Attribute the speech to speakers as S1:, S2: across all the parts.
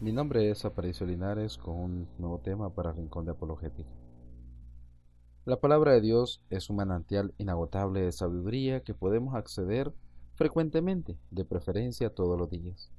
S1: Mi nombre es Aparicio Linares con un nuevo tema para Rincón de Apologética. La palabra de Dios es un manantial inagotable de sabiduría que podemos acceder frecuentemente, de preferencia todos los días.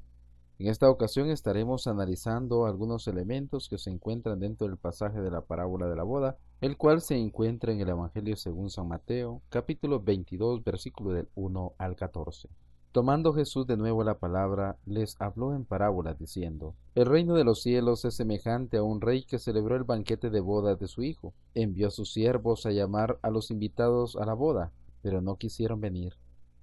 S1: En esta ocasión estaremos analizando algunos elementos que se encuentran dentro del pasaje de la parábola de la boda, el cual se encuentra en el Evangelio según San Mateo, capítulo 22, versículo del 1 al 14. Tomando Jesús de nuevo la palabra, les habló en parábola, diciendo, El reino de los cielos es semejante a un rey que celebró el banquete de boda de su hijo. Envió a sus siervos a llamar a los invitados a la boda, pero no quisieron venir.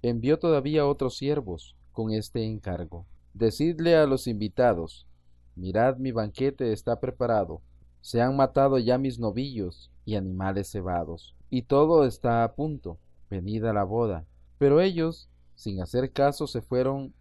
S1: Envió todavía otros siervos con este encargo. Decidle a los invitados, mirad mi banquete está preparado, se han matado ya mis novillos y animales cebados, y todo está a punto, venida la boda. Pero ellos, sin hacer caso, se fueron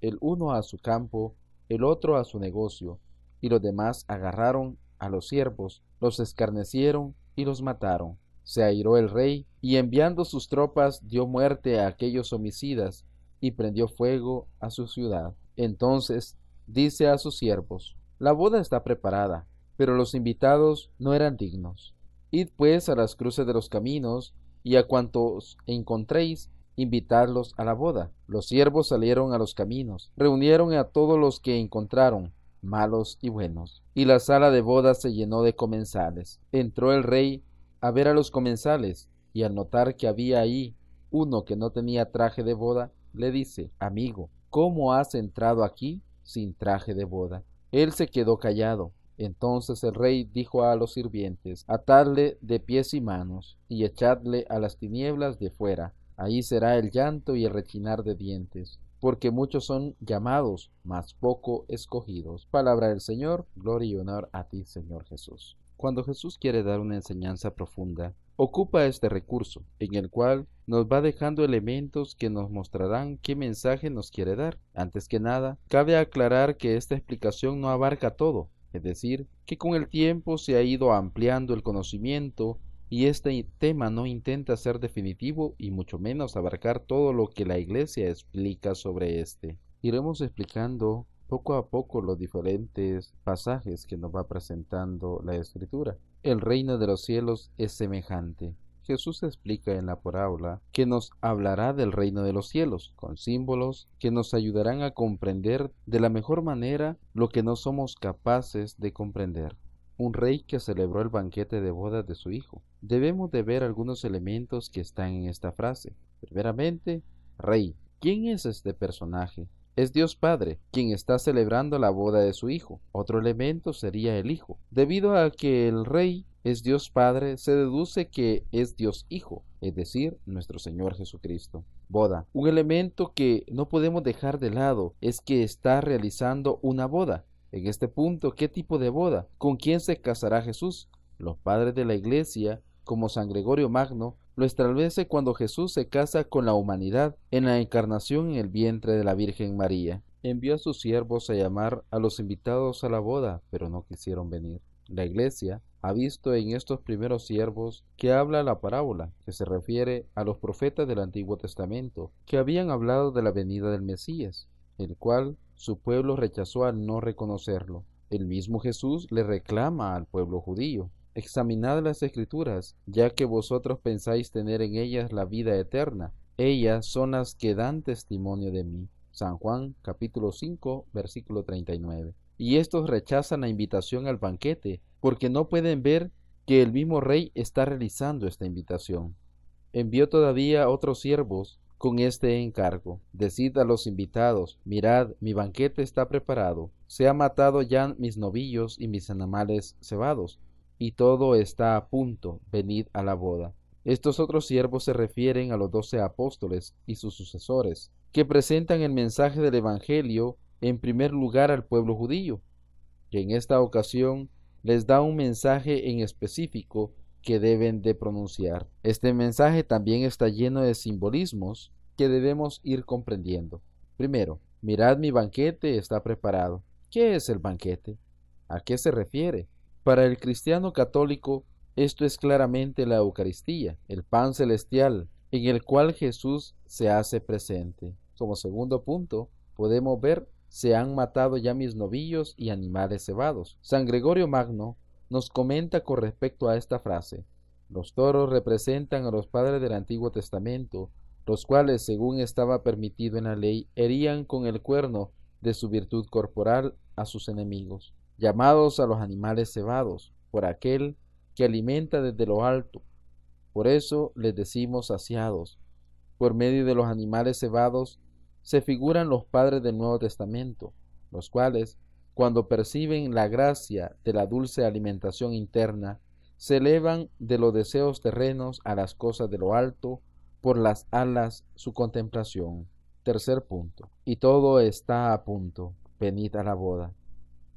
S1: el uno a su campo, el otro a su negocio, y los demás agarraron a los siervos, los escarnecieron y los mataron. Se airó el rey, y enviando sus tropas dio muerte a aquellos homicidas, y prendió fuego a su ciudad. Entonces dice a sus siervos, La boda está preparada, pero los invitados no eran dignos. Id pues a las cruces de los caminos, y a cuantos encontréis, invitadlos a la boda. Los siervos salieron a los caminos, reunieron a todos los que encontraron, malos y buenos, y la sala de boda se llenó de comensales. Entró el rey a ver a los comensales, y al notar que había ahí uno que no tenía traje de boda, le dice, Amigo, ¿Cómo has entrado aquí sin traje de boda? Él se quedó callado. Entonces el rey dijo a los sirvientes, Atadle de pies y manos, y echadle a las tinieblas de fuera. Ahí será el llanto y el rechinar de dientes, porque muchos son llamados, mas poco escogidos. Palabra del Señor, gloria y honor a ti, Señor Jesús. Cuando Jesús quiere dar una enseñanza profunda, Ocupa este recurso, en el cual nos va dejando elementos que nos mostrarán qué mensaje nos quiere dar. Antes que nada, cabe aclarar que esta explicación no abarca todo, es decir, que con el tiempo se ha ido ampliando el conocimiento y este tema no intenta ser definitivo y mucho menos abarcar todo lo que la Iglesia explica sobre este. Iremos explicando poco a poco los diferentes pasajes que nos va presentando la Escritura. El reino de los cielos es semejante. Jesús explica en la parábola que nos hablará del reino de los cielos, con símbolos que nos ayudarán a comprender de la mejor manera lo que no somos capaces de comprender. Un rey que celebró el banquete de bodas de su hijo. Debemos de ver algunos elementos que están en esta frase. Primeramente, rey. ¿Quién es este personaje? Es Dios Padre quien está celebrando la boda de su Hijo. Otro elemento sería el Hijo. Debido a que el Rey es Dios Padre, se deduce que es Dios Hijo, es decir, nuestro Señor Jesucristo. Boda. Un elemento que no podemos dejar de lado es que está realizando una boda. En este punto, ¿qué tipo de boda? ¿Con quién se casará Jesús? Los padres de la Iglesia, como San Gregorio Magno, lo establece cuando Jesús se casa con la humanidad en la encarnación en el vientre de la Virgen María. Envió a sus siervos a llamar a los invitados a la boda, pero no quisieron venir. La Iglesia ha visto en estos primeros siervos que habla la parábola, que se refiere a los profetas del Antiguo Testamento, que habían hablado de la venida del Mesías, el cual su pueblo rechazó al no reconocerlo. El mismo Jesús le reclama al pueblo judío, Examinad las escrituras, ya que vosotros pensáis tener en ellas la vida eterna. Ellas son las que dan testimonio de mí. San Juan capítulo 5 versículo 39. Y estos rechazan la invitación al banquete, porque no pueden ver que el mismo rey está realizando esta invitación. Envió todavía otros siervos con este encargo. Decid a los invitados, mirad, mi banquete está preparado. Se ha matado ya mis novillos y mis animales cebados y todo está a punto, venid a la boda. Estos otros siervos se refieren a los doce apóstoles y sus sucesores, que presentan el mensaje del Evangelio en primer lugar al pueblo judío, que en esta ocasión les da un mensaje en específico que deben de pronunciar. Este mensaje también está lleno de simbolismos que debemos ir comprendiendo. Primero, mirad mi banquete está preparado. ¿Qué es el banquete? ¿A qué se refiere? Para el cristiano católico, esto es claramente la Eucaristía, el pan celestial, en el cual Jesús se hace presente. Como segundo punto, podemos ver se han matado ya mis novillos y animales cebados. San Gregorio Magno nos comenta con respecto a esta frase. Los toros representan a los padres del Antiguo Testamento, los cuales, según estaba permitido en la ley, herían con el cuerno de su virtud corporal a sus enemigos llamados a los animales cebados, por aquel que alimenta desde lo alto. Por eso les decimos saciados. Por medio de los animales cebados se figuran los padres del Nuevo Testamento, los cuales, cuando perciben la gracia de la dulce alimentación interna, se elevan de los deseos terrenos a las cosas de lo alto, por las alas su contemplación. Tercer punto. Y todo está a punto. Venid la boda.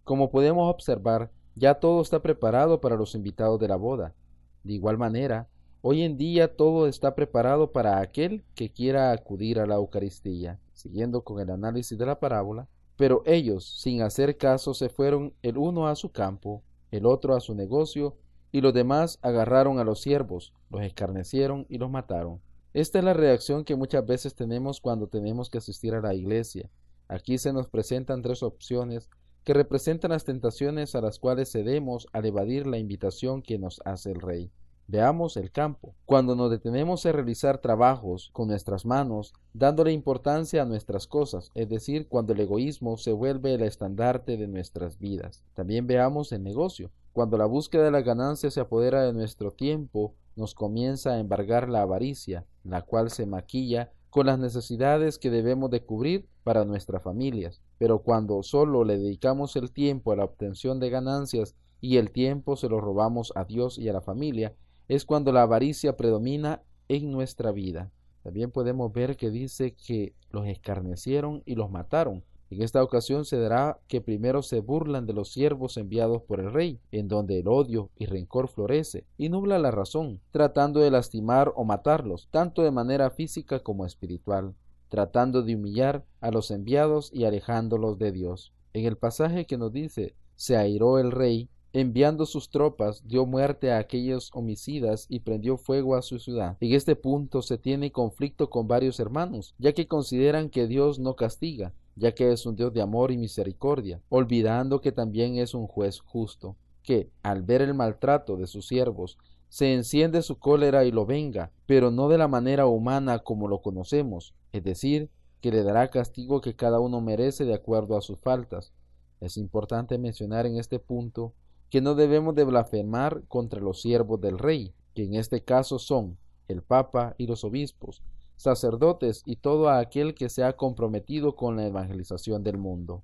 S1: Como podemos observar, ya todo está preparado para los invitados de la boda. De igual manera, hoy en día todo está preparado para aquel que quiera acudir a la Eucaristía, siguiendo con el análisis de la parábola, pero ellos, sin hacer caso, se fueron el uno a su campo, el otro a su negocio, y los demás agarraron a los siervos, los escarnecieron y los mataron. Esta es la reacción que muchas veces tenemos cuando tenemos que asistir a la iglesia. Aquí se nos presentan tres opciones que representan las tentaciones a las cuales cedemos al evadir la invitación que nos hace el Rey. Veamos el campo. Cuando nos detenemos a realizar trabajos con nuestras manos, dándole importancia a nuestras cosas, es decir, cuando el egoísmo se vuelve el estandarte de nuestras vidas. También veamos el negocio. Cuando la búsqueda de la ganancia se apodera de nuestro tiempo, nos comienza a embargar la avaricia, la cual se maquilla con las necesidades que debemos de cubrir para nuestras familias, pero cuando solo le dedicamos el tiempo a la obtención de ganancias y el tiempo se lo robamos a Dios y a la familia, es cuando la avaricia predomina en nuestra vida. También podemos ver que dice que los escarnecieron y los mataron. En esta ocasión se dará que primero se burlan de los siervos enviados por el rey, en donde el odio y rencor florece y nubla la razón, tratando de lastimar o matarlos, tanto de manera física como espiritual, tratando de humillar a los enviados y alejándolos de Dios. En el pasaje que nos dice, se airó el rey, enviando sus tropas, dio muerte a aquellos homicidas y prendió fuego a su ciudad. En este punto se tiene conflicto con varios hermanos, ya que consideran que Dios no castiga, ya que es un Dios de amor y misericordia, olvidando que también es un juez justo, que, al ver el maltrato de sus siervos, se enciende su cólera y lo venga, pero no de la manera humana como lo conocemos, es decir, que le dará castigo que cada uno merece de acuerdo a sus faltas. Es importante mencionar en este punto que no debemos de blasfemar contra los siervos del rey, que en este caso son el Papa y los obispos, sacerdotes y todo aquel que se ha comprometido con la evangelización del mundo.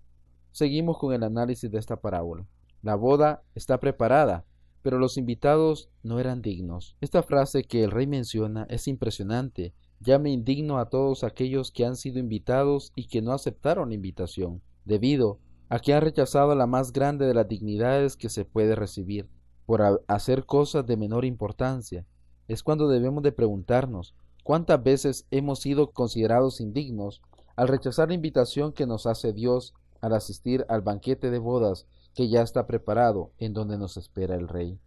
S1: Seguimos con el análisis de esta parábola. La boda está preparada, pero los invitados no eran dignos. Esta frase que el rey menciona es impresionante. Ya indigno a todos aquellos que han sido invitados y que no aceptaron la invitación, debido a que han rechazado la más grande de las dignidades que se puede recibir, por hacer cosas de menor importancia. Es cuando debemos de preguntarnos, ¿Cuántas veces hemos sido considerados indignos al rechazar la invitación que nos hace Dios al asistir al banquete de bodas que ya está preparado en donde nos espera el Rey?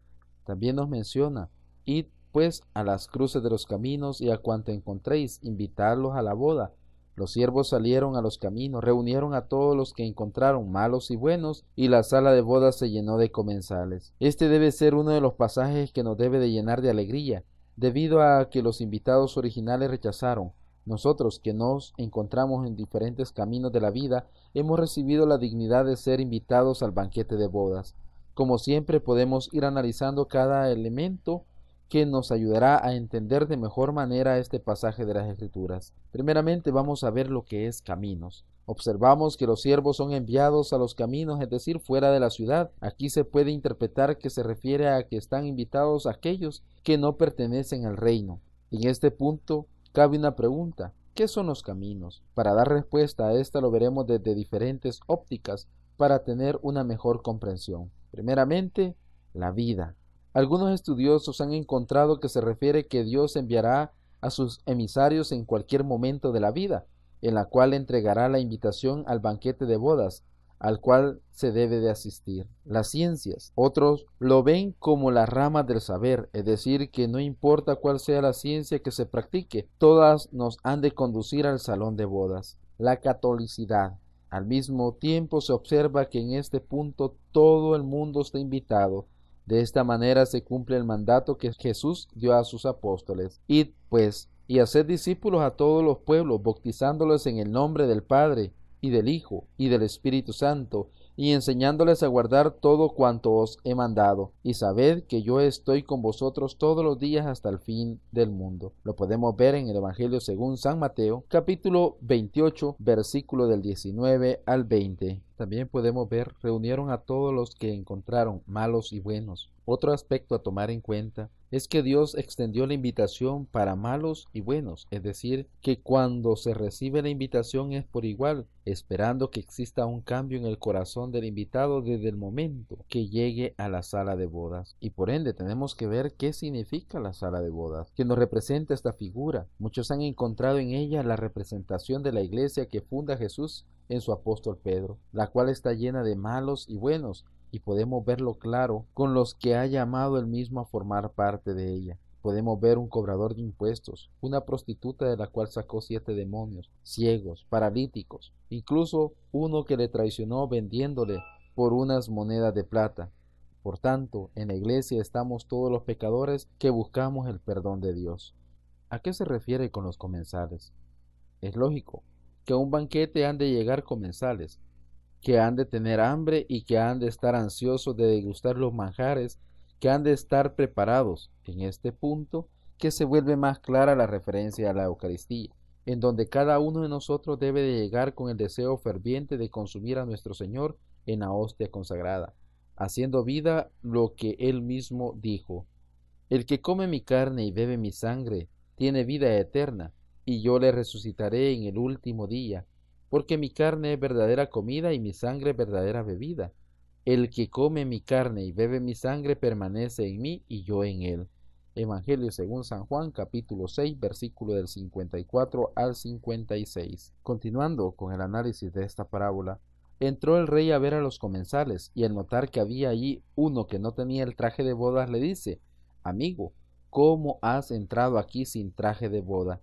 S1: También nos menciona, id pues a las cruces de los caminos y a cuanto encontréis, invitarlos a la boda. Los siervos salieron a los caminos, reunieron a todos los que encontraron, malos y buenos, y la sala de bodas se llenó de comensales. Este debe ser uno de los pasajes que nos debe de llenar de alegría, Debido a que los invitados originales rechazaron, nosotros que nos encontramos en diferentes caminos de la vida, hemos recibido la dignidad de ser invitados al banquete de bodas. Como siempre podemos ir analizando cada elemento que nos ayudará a entender de mejor manera este pasaje de las Escrituras. Primeramente vamos a ver lo que es caminos. Observamos que los siervos son enviados a los caminos, es decir, fuera de la ciudad. Aquí se puede interpretar que se refiere a que están invitados aquellos que no pertenecen al reino. En este punto cabe una pregunta. ¿Qué son los caminos? Para dar respuesta a esta lo veremos desde diferentes ópticas para tener una mejor comprensión. Primeramente, la vida. Algunos estudiosos han encontrado que se refiere que Dios enviará a sus emisarios en cualquier momento de la vida, en la cual entregará la invitación al banquete de bodas, al cual se debe de asistir. Las ciencias. Otros lo ven como la rama del saber, es decir, que no importa cuál sea la ciencia que se practique, todas nos han de conducir al salón de bodas. La catolicidad. Al mismo tiempo se observa que en este punto todo el mundo está invitado. De esta manera se cumple el mandato que Jesús dio a sus apóstoles. Id pues y haced discípulos a todos los pueblos, bautizándoles en el nombre del Padre, y del Hijo, y del Espíritu Santo, y enseñándoles a guardar todo cuanto os he mandado. Y sabed que yo estoy con vosotros todos los días hasta el fin del mundo. Lo podemos ver en el Evangelio según San Mateo, capítulo 28, versículo del 19 al 20. También podemos ver, reunieron a todos los que encontraron, malos y buenos. Otro aspecto a tomar en cuenta es que Dios extendió la invitación para malos y buenos, es decir, que cuando se recibe la invitación es por igual, esperando que exista un cambio en el corazón del invitado desde el momento que llegue a la sala de bodas. Y por ende tenemos que ver qué significa la sala de bodas, que nos representa esta figura. Muchos han encontrado en ella la representación de la iglesia que funda Jesús en su apóstol Pedro, la cual está llena de malos y buenos, y podemos verlo claro con los que ha llamado él mismo a formar parte de ella. Podemos ver un cobrador de impuestos, una prostituta de la cual sacó siete demonios, ciegos, paralíticos, incluso uno que le traicionó vendiéndole por unas monedas de plata. Por tanto, en la iglesia estamos todos los pecadores que buscamos el perdón de Dios. ¿A qué se refiere con los comensales? Es lógico que a un banquete han de llegar comensales, que han de tener hambre y que han de estar ansiosos de degustar los manjares, que han de estar preparados. En este punto que se vuelve más clara la referencia a la Eucaristía, en donde cada uno de nosotros debe de llegar con el deseo ferviente de consumir a nuestro Señor en la hostia consagrada, haciendo vida lo que él mismo dijo. El que come mi carne y bebe mi sangre tiene vida eterna, y yo le resucitaré en el último día, porque mi carne es verdadera comida y mi sangre verdadera bebida. El que come mi carne y bebe mi sangre permanece en mí y yo en él. Evangelio según San Juan capítulo 6 versículo del 54 al 56. Continuando con el análisis de esta parábola, entró el rey a ver a los comensales y al notar que había allí uno que no tenía el traje de bodas le dice, Amigo, ¿cómo has entrado aquí sin traje de boda?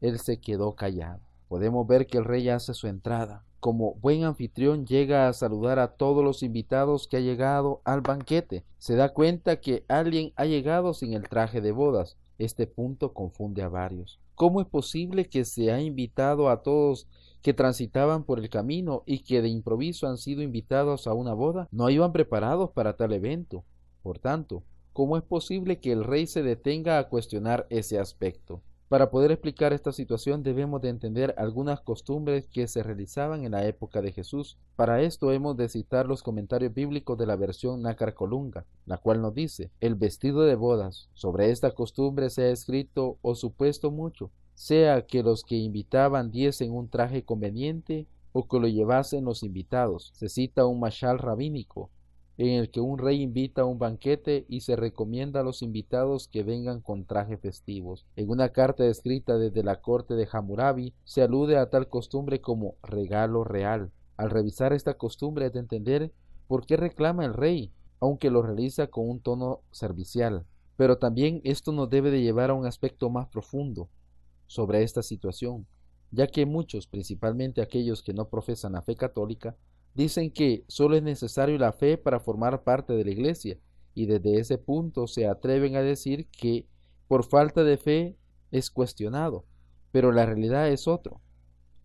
S1: Él se quedó callado podemos ver que el rey hace su entrada. Como buen anfitrión llega a saludar a todos los invitados que ha llegado al banquete. Se da cuenta que alguien ha llegado sin el traje de bodas. Este punto confunde a varios. ¿Cómo es posible que se ha invitado a todos que transitaban por el camino y que de improviso han sido invitados a una boda? No iban preparados para tal evento. Por tanto, ¿cómo es posible que el rey se detenga a cuestionar ese aspecto? Para poder explicar esta situación debemos de entender algunas costumbres que se realizaban en la época de Jesús. Para esto hemos de citar los comentarios bíblicos de la versión Nácar Colunga, la cual nos dice, el vestido de bodas, sobre esta costumbre se ha escrito o supuesto mucho, sea que los que invitaban diesen un traje conveniente o que lo llevasen los invitados. Se cita un mashal rabínico, en el que un rey invita a un banquete y se recomienda a los invitados que vengan con traje festivos. En una carta escrita desde la corte de Hammurabi se alude a tal costumbre como regalo real. Al revisar esta costumbre es de entender por qué reclama el rey, aunque lo realiza con un tono servicial. Pero también esto nos debe de llevar a un aspecto más profundo sobre esta situación, ya que muchos, principalmente aquellos que no profesan la fe católica, Dicen que solo es necesario la fe para formar parte de la iglesia y desde ese punto se atreven a decir que por falta de fe es cuestionado, pero la realidad es otro.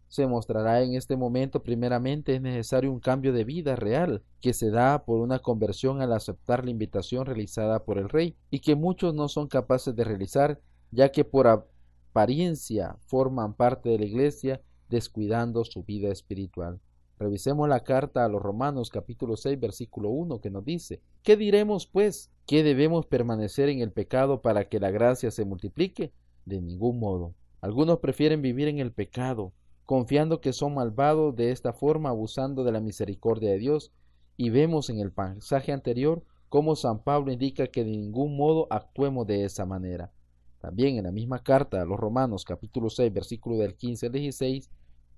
S1: Se mostrará en este momento primeramente es necesario un cambio de vida real que se da por una conversión al aceptar la invitación realizada por el rey y que muchos no son capaces de realizar ya que por apariencia forman parte de la iglesia descuidando su vida espiritual. Revisemos la carta a los Romanos capítulo 6 versículo 1 que nos dice, ¿qué diremos pues? ¿Que debemos permanecer en el pecado para que la gracia se multiplique? De ningún modo. Algunos prefieren vivir en el pecado, confiando que son malvados de esta forma, abusando de la misericordia de Dios, y vemos en el pasaje anterior cómo San Pablo indica que de ningún modo actuemos de esa manera. También en la misma carta a los Romanos capítulo 6 versículo del 15 al 16,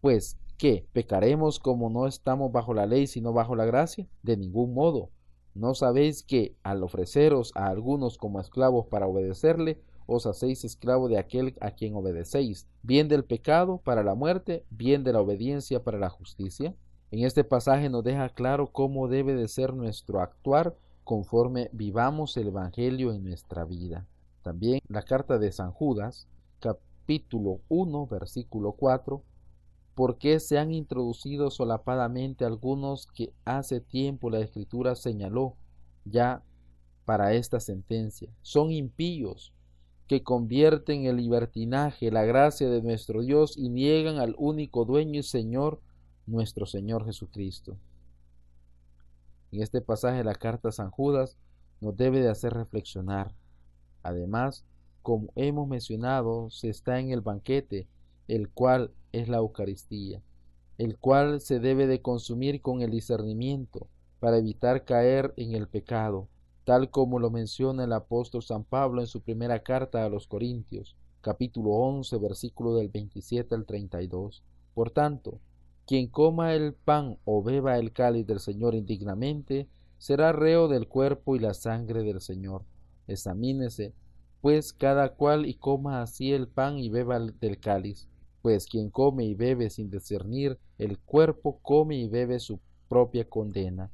S1: pues ¿Qué? ¿Pecaremos como no estamos bajo la ley, sino bajo la gracia? De ningún modo. ¿No sabéis que al ofreceros a algunos como esclavos para obedecerle, os hacéis esclavo de aquel a quien obedecéis, bien del pecado para la muerte, bien de la obediencia para la justicia? En este pasaje nos deja claro cómo debe de ser nuestro actuar conforme vivamos el Evangelio en nuestra vida. También la carta de San Judas, capítulo 1, versículo 4, ¿Por se han introducido solapadamente algunos que hace tiempo la Escritura señaló ya para esta sentencia? Son impíos que convierten el libertinaje la gracia de nuestro Dios y niegan al único dueño y Señor, nuestro Señor Jesucristo. En este pasaje de la carta San Judas nos debe de hacer reflexionar. Además, como hemos mencionado, se está en el banquete el cual es la Eucaristía, el cual se debe de consumir con el discernimiento para evitar caer en el pecado, tal como lo menciona el apóstol San Pablo en su primera carta a los Corintios, capítulo 11, versículo del 27 al 32. Por tanto, quien coma el pan o beba el cáliz del Señor indignamente, será reo del cuerpo y la sangre del Señor. Examínese, pues, cada cual y coma así el pan y beba del cáliz pues quien come y bebe sin discernir el cuerpo come y bebe su propia condena.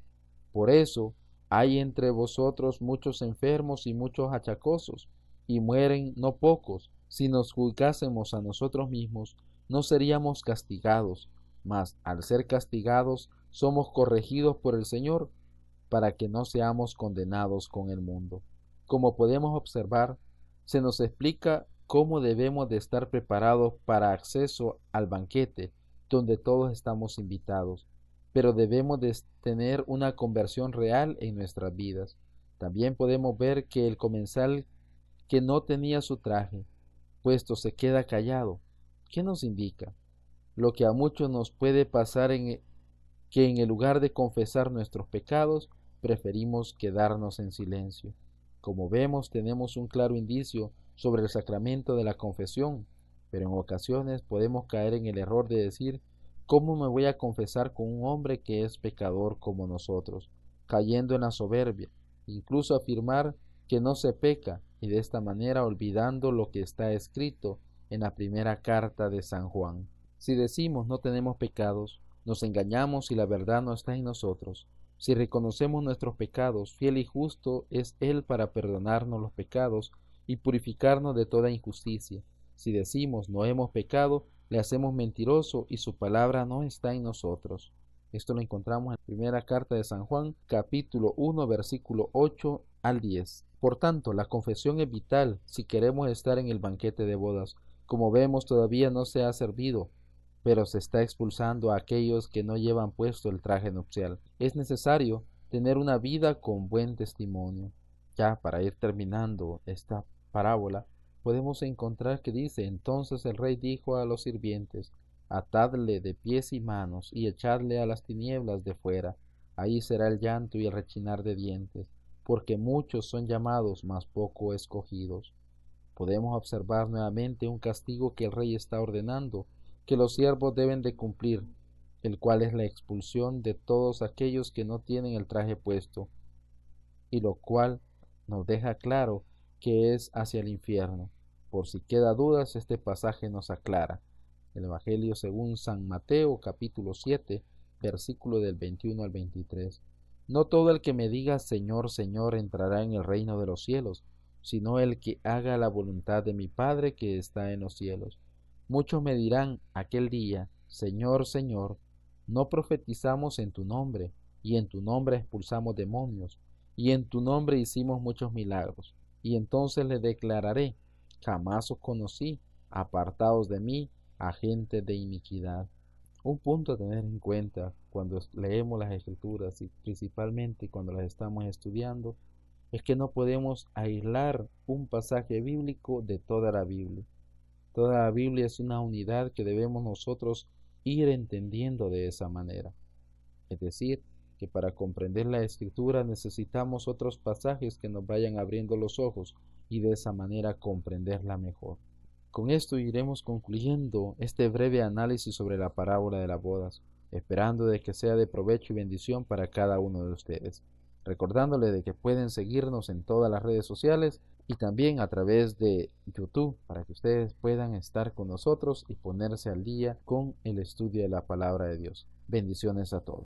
S1: Por eso hay entre vosotros muchos enfermos y muchos achacosos, y mueren no pocos. Si nos juzgásemos a nosotros mismos, no seríamos castigados, mas al ser castigados somos corregidos por el Señor, para que no seamos condenados con el mundo. Como podemos observar, se nos explica cómo debemos de estar preparados para acceso al banquete donde todos estamos invitados, pero debemos de tener una conversión real en nuestras vidas. También podemos ver que el comensal que no tenía su traje, puesto se queda callado. ¿Qué nos indica? Lo que a muchos nos puede pasar en e, que en el lugar de confesar nuestros pecados, preferimos quedarnos en silencio. Como vemos, tenemos un claro indicio sobre el sacramento de la confesión, pero en ocasiones podemos caer en el error de decir, ¿cómo me voy a confesar con un hombre que es pecador como nosotros? cayendo en la soberbia, incluso afirmar que no se peca y de esta manera olvidando lo que está escrito en la primera carta de San Juan. Si decimos no tenemos pecados, nos engañamos y la verdad no está en nosotros. Si reconocemos nuestros pecados, fiel y justo es Él para perdonarnos los pecados y purificarnos de toda injusticia. Si decimos no hemos pecado, le hacemos mentiroso y su palabra no está en nosotros. Esto lo encontramos en la primera carta de San Juan, capítulo 1, versículo 8 al 10. Por tanto, la confesión es vital si queremos estar en el banquete de bodas. Como vemos, todavía no se ha servido, pero se está expulsando a aquellos que no llevan puesto el traje nupcial. Es necesario tener una vida con buen testimonio. Ya para ir terminando esta parábola, podemos encontrar que dice, entonces el rey dijo a los sirvientes, atadle de pies y manos y echadle a las tinieblas de fuera, ahí será el llanto y el rechinar de dientes, porque muchos son llamados, mas poco escogidos. Podemos observar nuevamente un castigo que el rey está ordenando, que los siervos deben de cumplir, el cual es la expulsión de todos aquellos que no tienen el traje puesto, y lo cual nos deja claro que es hacia el infierno. Por si queda dudas, este pasaje nos aclara. El Evangelio según San Mateo capítulo 7, versículo del 21 al 23. No todo el que me diga Señor, Señor entrará en el reino de los cielos, sino el que haga la voluntad de mi Padre que está en los cielos. Muchos me dirán aquel día, Señor, Señor, no profetizamos en tu nombre, y en tu nombre expulsamos demonios, y en tu nombre hicimos muchos milagros. Y entonces le declararé, jamás os conocí, apartados de mí, agente de iniquidad. Un punto a tener en cuenta cuando leemos las escrituras y principalmente cuando las estamos estudiando es que no podemos aislar un pasaje bíblico de toda la Biblia. Toda la Biblia es una unidad que debemos nosotros ir entendiendo de esa manera. Es decir, que para comprender la escritura necesitamos otros pasajes que nos vayan abriendo los ojos y de esa manera comprenderla mejor. Con esto iremos concluyendo este breve análisis sobre la parábola de las bodas, esperando de que sea de provecho y bendición para cada uno de ustedes, recordándole de que pueden seguirnos en todas las redes sociales y también a través de YouTube para que ustedes puedan estar con nosotros y ponerse al día con el estudio de la palabra de Dios. Bendiciones a todos.